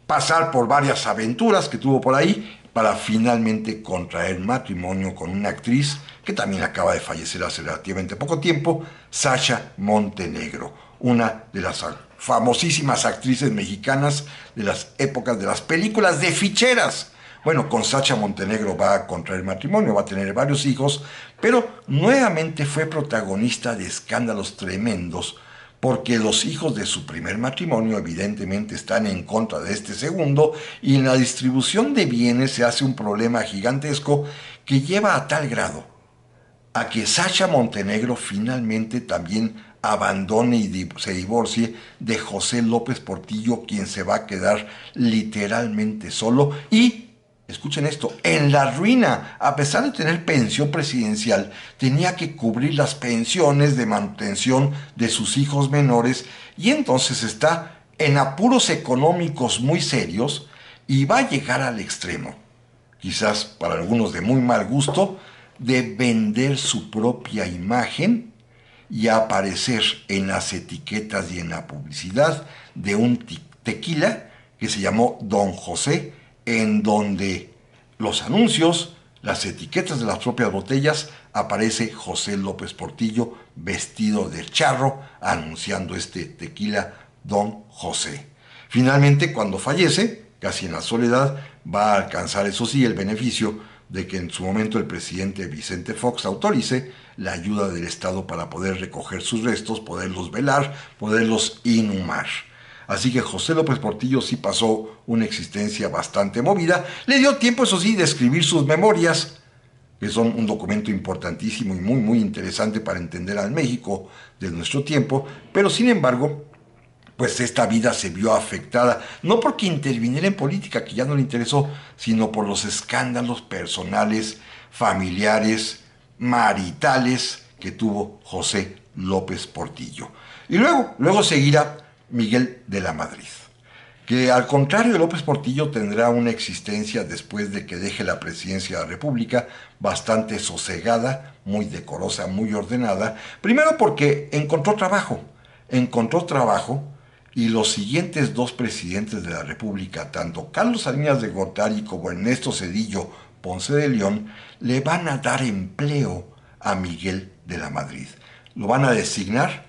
pasar por varias aventuras que tuvo por ahí para finalmente contraer matrimonio con una actriz que también acaba de fallecer hace relativamente poco tiempo, Sasha Montenegro, una de las famosísimas actrices mexicanas de las épocas de las películas de ficheras bueno, con Sacha Montenegro va a contraer matrimonio, va a tener varios hijos, pero nuevamente fue protagonista de escándalos tremendos porque los hijos de su primer matrimonio evidentemente están en contra de este segundo y en la distribución de bienes se hace un problema gigantesco que lleva a tal grado a que Sacha Montenegro finalmente también abandone y se divorcie de José López Portillo, quien se va a quedar literalmente solo y escuchen esto, en la ruina, a pesar de tener pensión presidencial, tenía que cubrir las pensiones de mantención de sus hijos menores y entonces está en apuros económicos muy serios y va a llegar al extremo, quizás para algunos de muy mal gusto, de vender su propia imagen y aparecer en las etiquetas y en la publicidad de un tequila que se llamó Don José en donde los anuncios, las etiquetas de las propias botellas, aparece José López Portillo vestido de charro anunciando este tequila Don José. Finalmente, cuando fallece, casi en la soledad, va a alcanzar, eso sí, el beneficio de que en su momento el presidente Vicente Fox autorice la ayuda del Estado para poder recoger sus restos, poderlos velar, poderlos inhumar. Así que José López Portillo sí pasó una existencia bastante movida. Le dio tiempo, eso sí, de escribir sus memorias, que son un documento importantísimo y muy, muy interesante para entender al México de nuestro tiempo, pero sin embargo, pues esta vida se vio afectada, no porque interviniera en política, que ya no le interesó, sino por los escándalos personales, familiares, maritales que tuvo José López Portillo. Y luego, luego seguirá Miguel de la Madrid, que al contrario López Portillo tendrá una existencia después de que deje la presidencia de la República bastante sosegada, muy decorosa, muy ordenada, primero porque encontró trabajo, encontró trabajo y los siguientes dos presidentes de la República, tanto Carlos Salinas de Gortari como Ernesto Cedillo Ponce de León, le van a dar empleo a Miguel de la Madrid. Lo van a designar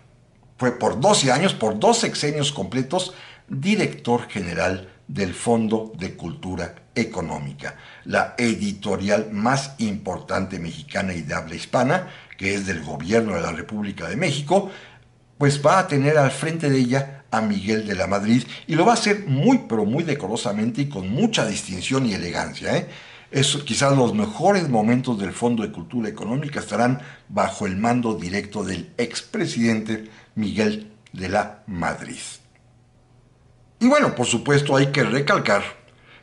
fue por 12 años, por dos sexenios completos, director general del Fondo de Cultura Económica, la editorial más importante mexicana y de habla hispana, que es del gobierno de la República de México, pues va a tener al frente de ella a Miguel de la Madrid y lo va a hacer muy pero muy decorosamente y con mucha distinción y elegancia. ¿eh? quizás los mejores momentos del Fondo de Cultura Económica estarán bajo el mando directo del expresidente Miguel de la Madrid. Y bueno, por supuesto hay que recalcar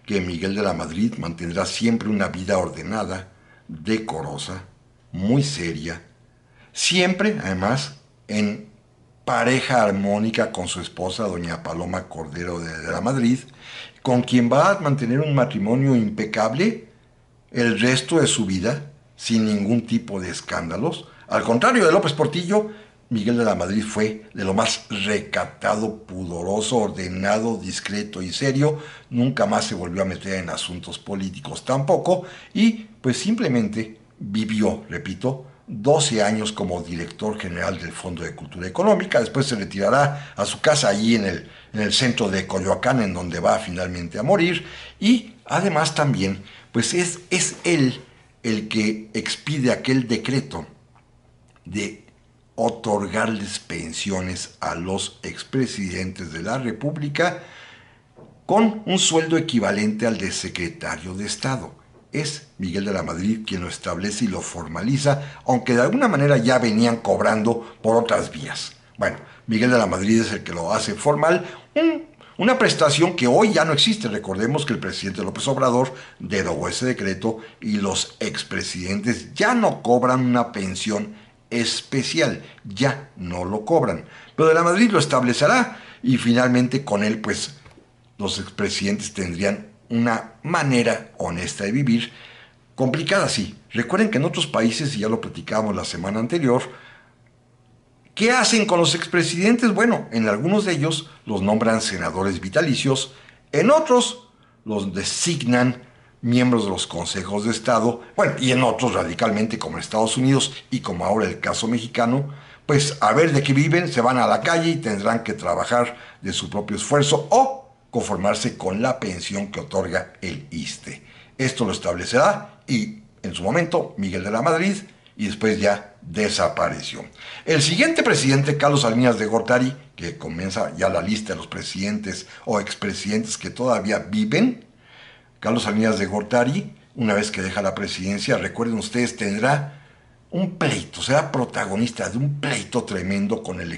que Miguel de la Madrid mantendrá siempre una vida ordenada, decorosa, muy seria, siempre además en pareja armónica con su esposa, doña Paloma Cordero de, la Madrid, con quien va a mantener un matrimonio impecable el resto de su vida, sin ningún tipo de escándalos. Al contrario de López Portillo, Miguel de la Madrid fue de lo más recatado, pudoroso, ordenado, discreto y serio. Nunca más se volvió a meter en asuntos políticos tampoco. Y pues simplemente vivió, repito, 12 años como director general del Fondo de Cultura Económica. Después se retirará a su casa allí en el, en el centro de Coyoacán, en donde va finalmente a morir. Y además también, pues es, es él el que expide aquel decreto de otorgarles pensiones a los expresidentes de la República con un sueldo equivalente al de secretario de Estado. Es Miguel de la Madrid quien lo establece y lo formaliza, aunque de alguna manera ya venían cobrando por otras vías. Bueno, Miguel de la Madrid es el que lo hace formal, una prestación que hoy ya no existe. Recordemos que el presidente López Obrador derogó ese decreto y los expresidentes ya no cobran una pensión especial, ya no lo cobran. Pero de la Madrid lo establecerá y finalmente con él pues los expresidentes tendrían una manera honesta de vivir, complicada sí. Recuerden que en otros países, y ya lo platicamos la semana anterior, ¿Qué hacen con los expresidentes? Bueno, en algunos de ellos los nombran senadores vitalicios, en otros los designan miembros de los consejos de Estado, bueno, y en otros radicalmente como en Estados Unidos y como ahora el caso mexicano, pues a ver de qué viven, se van a la calle y tendrán que trabajar de su propio esfuerzo o conformarse con la pensión que otorga el ISTE. Esto lo establecerá y en su momento Miguel de la Madrid y después ya desapareció. El siguiente presidente, Carlos Salinas de Gortari, que comienza ya la lista de los presidentes o expresidentes que todavía viven, Carlos Salinas de Gortari, una vez que deja la presidencia, recuerden ustedes, tendrá un pleito, será protagonista de un pleito tremendo con el,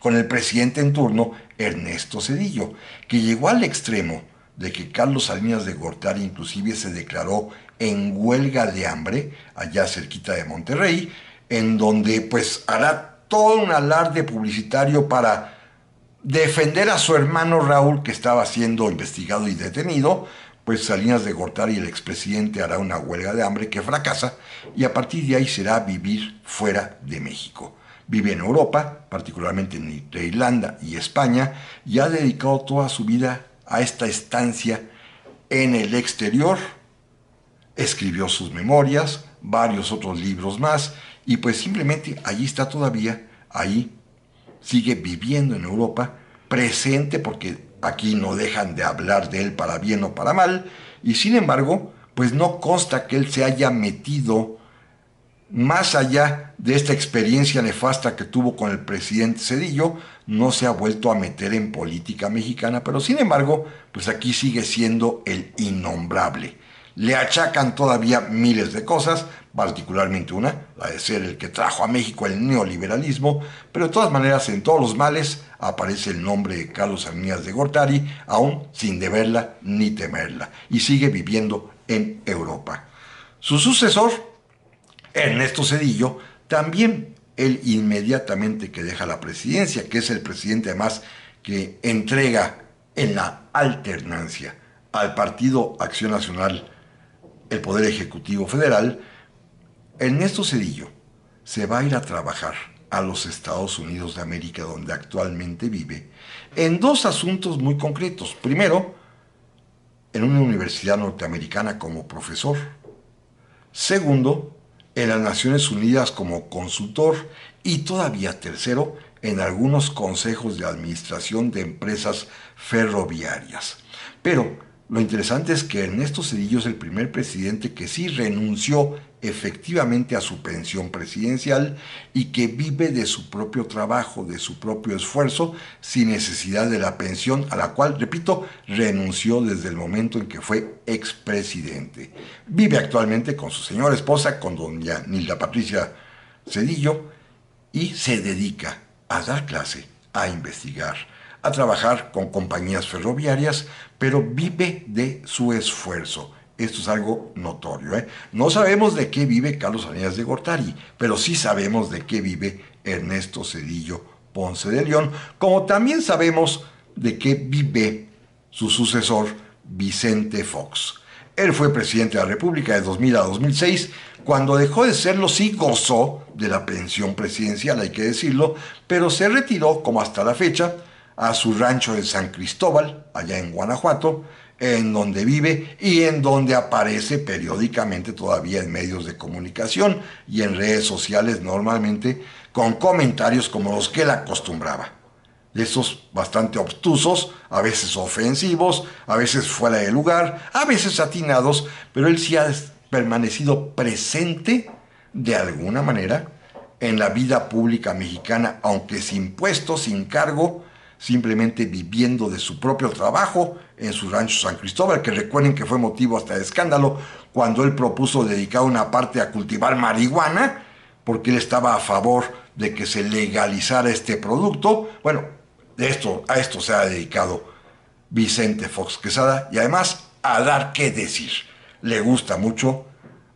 con el presidente en turno, Ernesto Cedillo, que llegó al extremo de que Carlos Salinas de Gortari inclusive se declaró en huelga de hambre, allá cerquita de Monterrey, en donde pues hará todo un alarde publicitario para defender a su hermano Raúl que estaba siendo investigado y detenido, pues Salinas de y el expresidente, hará una huelga de hambre que fracasa y a partir de ahí será vivir fuera de México. Vive en Europa, particularmente en Irlanda y España, y ha dedicado toda su vida a esta estancia en el exterior. Escribió sus memorias, varios otros libros más, y pues simplemente allí está todavía, ahí, sigue viviendo en Europa, presente porque aquí no dejan de hablar de él para bien o para mal, y sin embargo, pues no consta que él se haya metido más allá de esta experiencia nefasta que tuvo con el presidente Cedillo, no se ha vuelto a meter en política mexicana, pero sin embargo, pues aquí sigue siendo el innombrable. Le achacan todavía miles de cosas, particularmente una, la de ser el que trajo a México el neoliberalismo, pero de todas maneras en todos los males aparece el nombre de Carlos Salinas de Gortari, aún sin deberla ni temerla, y sigue viviendo en Europa. Su sucesor, Ernesto Cedillo, también el inmediatamente que deja la presidencia, que es el presidente además que entrega en la alternancia al Partido Acción Nacional el Poder Ejecutivo Federal, Ernesto Cedillo se va a ir a trabajar a los Estados Unidos de América, donde actualmente vive, en dos asuntos muy concretos. Primero, en una universidad norteamericana como profesor. Segundo, en las Naciones Unidas como consultor. Y todavía tercero, en algunos consejos de administración de empresas ferroviarias. Pero lo interesante es que Ernesto Cedillo es el primer presidente que sí renunció efectivamente a su pensión presidencial y que vive de su propio trabajo, de su propio esfuerzo, sin necesidad de la pensión a la cual, repito, renunció desde el momento en que fue expresidente. Vive actualmente con su señora esposa, con doña Nilda Patricia Cedillo, y se dedica a dar clase, a investigar, a trabajar con compañías ferroviarias pero vive de su esfuerzo. Esto es algo notorio. ¿eh? No sabemos de qué vive Carlos Salinas de Gortari, pero sí sabemos de qué vive Ernesto Cedillo Ponce de León, como también sabemos de qué vive su sucesor Vicente Fox. Él fue presidente de la República de 2000 a 2006. Cuando dejó de serlo sí gozó de la pensión presidencial, hay que decirlo, pero se retiró, como hasta la fecha, a su rancho de San Cristóbal, allá en Guanajuato, en donde vive y en donde aparece periódicamente todavía en medios de comunicación y en redes sociales normalmente con comentarios como los que él acostumbraba. De esos bastante obtusos, a veces ofensivos, a veces fuera de lugar, a veces atinados, pero él sí ha permanecido presente de alguna manera en la vida pública mexicana, aunque sin puesto, sin cargo, simplemente viviendo de su propio trabajo en su rancho San Cristóbal, que recuerden que fue motivo hasta de escándalo cuando él propuso dedicar una parte a cultivar marihuana, porque él estaba a favor de que se legalizara este producto. Bueno, de esto, a esto se ha dedicado Vicente Fox Quesada y además a dar qué decir. Le gusta mucho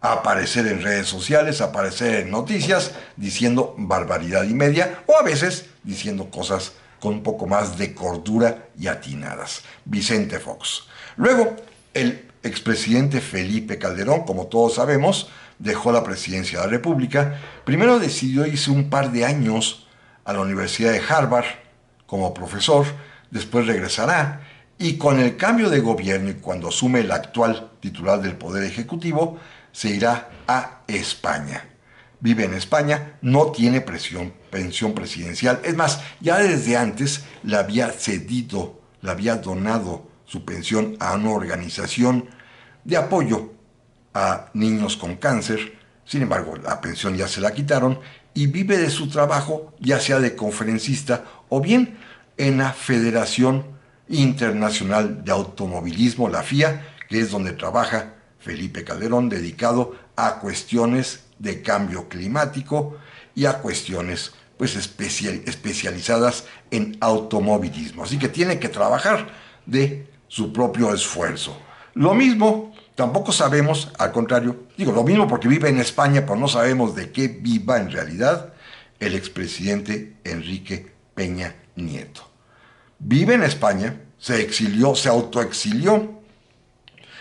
aparecer en redes sociales, aparecer en noticias diciendo barbaridad y media o a veces diciendo cosas con un poco más de cordura y atinadas. Vicente Fox. Luego, el expresidente Felipe Calderón, como todos sabemos, dejó la presidencia de la República. Primero decidió irse un par de años a la Universidad de Harvard como profesor, después regresará y con el cambio de gobierno y cuando asume el actual titular del Poder Ejecutivo, se irá a España. Vive en España, no tiene presión pensión presidencial. Es más, ya desde antes la había cedido, la había donado su pensión a una organización de apoyo a niños con cáncer. Sin embargo, la pensión ya se la quitaron y vive de su trabajo, ya sea de conferencista o bien en la Federación Internacional de Automovilismo, la FIA, que es donde trabaja Felipe Calderón, dedicado a cuestiones de cambio climático y a cuestiones pues especializadas en automovilismo. Así que tiene que trabajar de su propio esfuerzo. Lo mismo, tampoco sabemos, al contrario, digo lo mismo porque vive en España, pero no sabemos de qué viva en realidad el expresidente Enrique Peña Nieto. Vive en España, se exilió, se autoexilió,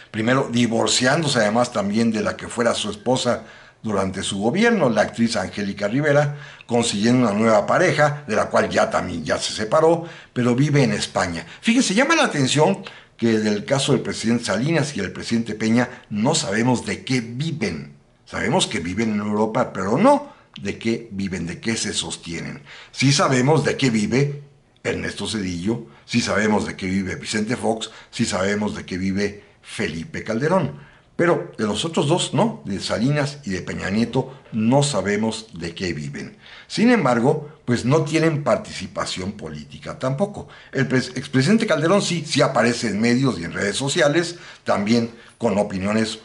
primero divorciándose además también de la que fuera su esposa durante su gobierno, la actriz Angélica Rivera, consiguiendo una nueva pareja, de la cual ya también ya se separó, pero vive en España. Fíjense, llama la atención que del caso del presidente Salinas y el presidente Peña no sabemos de qué viven. Sabemos que viven en Europa, pero no de qué viven, de qué se sostienen. Sí sabemos de qué vive Ernesto Cedillo, sí sabemos de qué vive Vicente Fox, sí sabemos de qué vive Felipe Calderón pero de los otros dos no, de Salinas y de Peña Nieto no sabemos de qué viven. Sin embargo, pues no tienen participación política tampoco. El expresidente Calderón sí, sí aparece en medios y en redes sociales, también con opiniones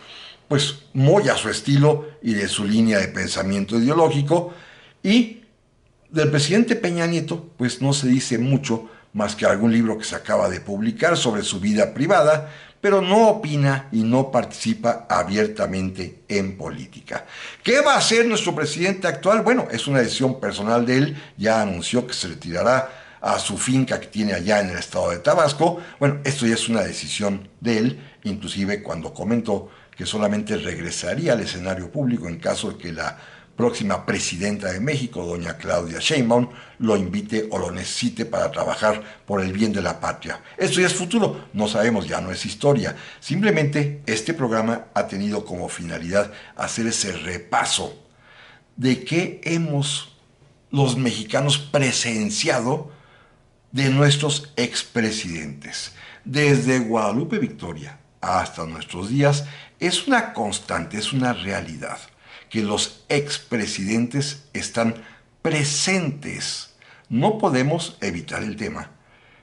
pues muy a su estilo y de su línea de pensamiento ideológico. Y del presidente Peña Nieto pues no se dice mucho más que algún libro que se acaba de publicar sobre su vida privada, pero no opina y no participa abiertamente en política. ¿Qué va a hacer nuestro presidente actual? Bueno, es una decisión personal de él, ya anunció que se retirará a su finca que tiene allá en el estado de Tabasco. Bueno, esto ya es una decisión de él, inclusive cuando comentó que solamente regresaría al escenario público en caso de que la próxima presidenta de México, doña Claudia Sheinbaum, lo invite o lo necesite para trabajar por el bien de la patria. Esto ya es futuro, no sabemos, ya no es historia. Simplemente este programa ha tenido como finalidad hacer ese repaso de qué hemos los mexicanos presenciado de nuestros expresidentes. Desde Guadalupe Victoria hasta nuestros días es una constante, es una realidad que los expresidentes están presentes. No podemos evitar el tema.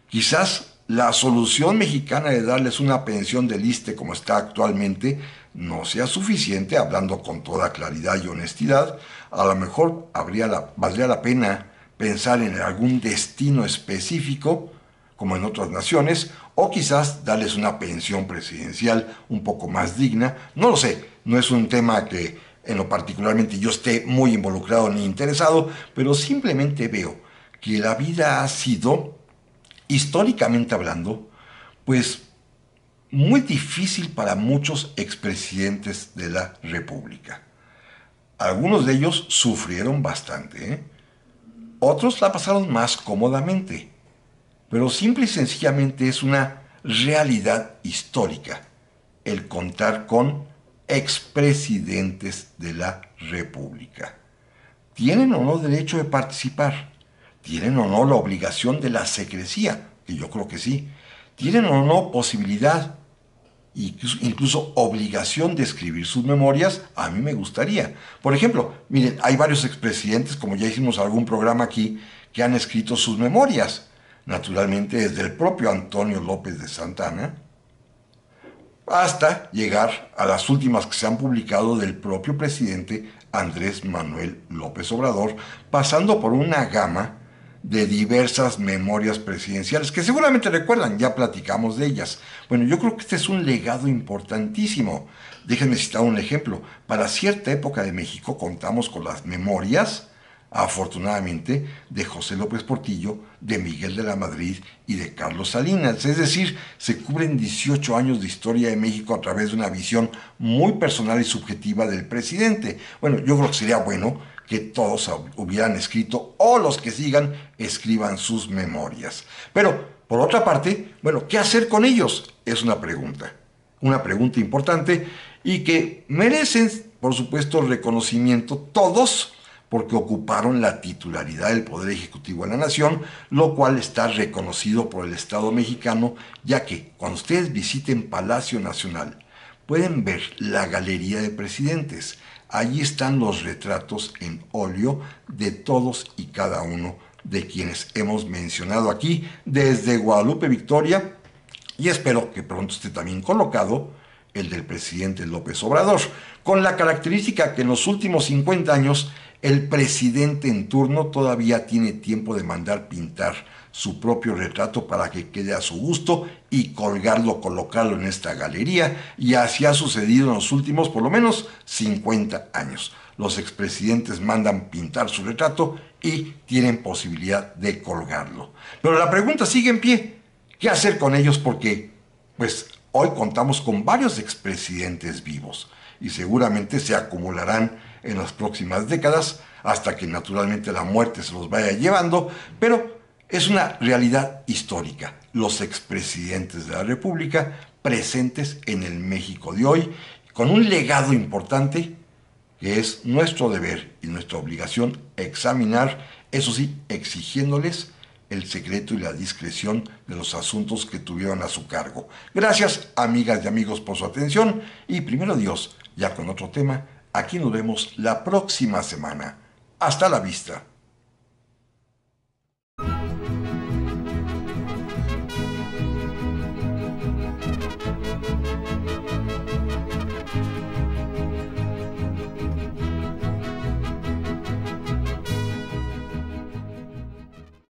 Quizás la solución mexicana de darles una pensión de liste como está actualmente no sea suficiente, hablando con toda claridad y honestidad, a lo mejor habría valdría la pena pensar en algún destino específico, como en otras naciones, o quizás darles una pensión presidencial un poco más digna. No lo sé, no es un tema que en lo particularmente yo esté muy involucrado ni interesado, pero simplemente veo que la vida ha sido, históricamente hablando, pues muy difícil para muchos expresidentes de la República. Algunos de ellos sufrieron bastante, ¿eh? otros la pasaron más cómodamente, pero simple y sencillamente es una realidad histórica el contar con expresidentes de la República. ¿Tienen o no derecho de participar? ¿Tienen o no la obligación de la secrecía? Que yo creo que sí. ¿Tienen o no posibilidad e incluso obligación de escribir sus memorias? A mí me gustaría. Por ejemplo, miren, hay varios expresidentes, como ya hicimos algún programa aquí, que han escrito sus memorias. Naturalmente, desde el propio Antonio López de Santana, hasta llegar a las últimas que se han publicado del propio presidente Andrés Manuel López Obrador, pasando por una gama de diversas memorias presidenciales, que seguramente recuerdan, ya platicamos de ellas. Bueno, yo creo que este es un legado importantísimo. Déjenme citar un ejemplo. Para cierta época de México contamos con las memorias afortunadamente, de José López Portillo, de Miguel de la Madrid y de Carlos Salinas. Es decir, se cubren 18 años de historia de México a través de una visión muy personal y subjetiva del presidente. Bueno, yo creo que sería bueno que todos hubieran escrito o los que sigan escriban sus memorias. Pero, por otra parte, bueno, ¿qué hacer con ellos? Es una pregunta. Una pregunta importante y que merecen, por supuesto, reconocimiento todos porque ocuparon la titularidad del Poder Ejecutivo de la Nación, lo cual está reconocido por el Estado mexicano, ya que cuando ustedes visiten Palacio Nacional pueden ver la Galería de Presidentes. Allí están los retratos en óleo de todos y cada uno de quienes hemos mencionado aquí desde Guadalupe Victoria y espero que pronto esté también colocado el del presidente López Obrador, con la característica que en los últimos 50 años el presidente en turno todavía tiene tiempo de mandar pintar su propio retrato para que quede a su gusto y colgarlo, colocarlo en esta galería, y así ha sucedido en los últimos por lo menos 50 años. Los expresidentes mandan pintar su retrato y tienen posibilidad de colgarlo. Pero la pregunta sigue en pie. ¿Qué hacer con ellos? Porque, pues, hoy contamos con varios expresidentes vivos y seguramente se acumularán en las próximas décadas, hasta que naturalmente la muerte se los vaya llevando, pero es una realidad histórica. Los expresidentes de la República presentes en el México de hoy, con un legado importante que es nuestro deber y nuestra obligación examinar, eso sí, exigiéndoles el secreto y la discreción de los asuntos que tuvieron a su cargo. Gracias, amigas y amigos, por su atención y primero Dios, ya con otro tema Aquí nos vemos la próxima semana. Hasta la vista.